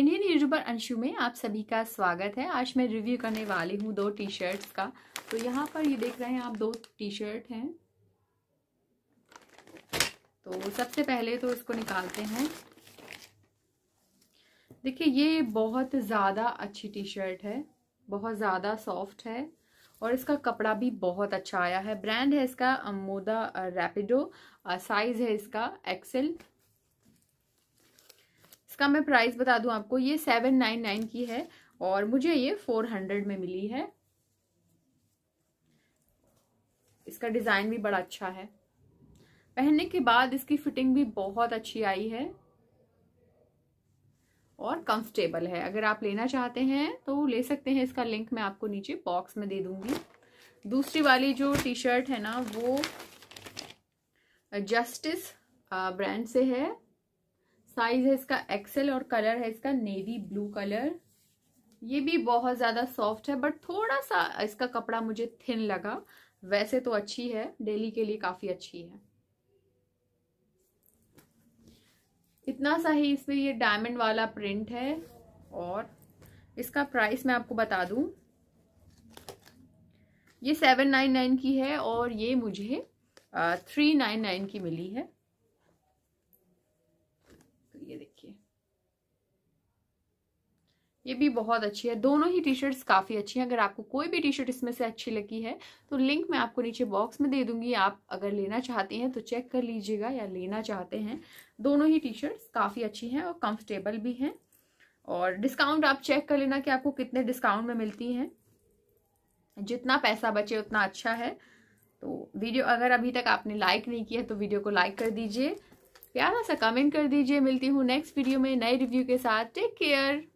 Indian YouTuber Anshu में आप सभी का स्वागत है आज मैं रिव्यू करने वाली हूँ दो टी शर्ट्स का तो यहाँ पर ये देख रहे हैं आप दो टी शर्ट हैं तो सबसे पहले तो इसको निकालते हैं देखिए ये बहुत ज़्यादा अच्छी टी शर्ट है बहुत ज़्यादा सॉफ्ट है और इसका कपड़ा भी बहुत अच्छा आया है ब्रांड है इसका मोदा रैपिडो साइज़ है इसका एक्सेल इसका मैं प्राइस बता दूं आपको ये सेवन नाइन नाइन की है और मुझे ये फोर हंड्रेड में मिली है इसका डिज़ाइन भी बड़ा अच्छा है पहनने के बाद इसकी फिटिंग भी बहुत अच्छी आई है और कंफर्टेबल है अगर आप लेना चाहते हैं तो ले सकते हैं इसका लिंक मैं आपको नीचे बॉक्स में दे दूंगी दूसरी वाली जो टी शर्ट है ना वो जस्टिस ब्रांड से है साइज है इसका एक्सेल और कलर है इसका नेवी ब्लू कलर ये भी बहुत ज़्यादा सॉफ्ट है बट थोड़ा सा इसका कपड़ा मुझे थिन लगा वैसे तो अच्छी है डेली के लिए काफ़ी अच्छी है इतना सा ही इसमें ये डायमंड वाला प्रिंट है और इसका प्राइस मैं आपको बता दूं ये सेवन नाइन नाइन की है और ये मुझे थ्री नाइन नाइन की मिली है ये भी बहुत अच्छी है दोनों ही टी शर्ट्स काफ़ी अच्छी हैं अगर आपको कोई भी टी शर्ट इसमें से अच्छी लगी है तो लिंक मैं आपको नीचे बॉक्स में दे दूंगी आप अगर लेना चाहती हैं तो चेक कर लीजिएगा या लेना चाहते हैं दोनों ही टी शर्ट्स काफ़ी अच्छी हैं और कंफर्टेबल भी हैं और डिस्काउंट आप चेक कर लेना कि आपको कितने डिस्काउंट में मिलती हैं जितना पैसा बचे उतना अच्छा है तो वीडियो अगर अभी तक आपने लाइक नहीं किया तो वीडियो को लाइक कर दीजिए प्यारा सा कमेंट कर दीजिए मिलती हूँ नेक्स्ट वीडियो में नए रिव्यू के साथ टेक केयर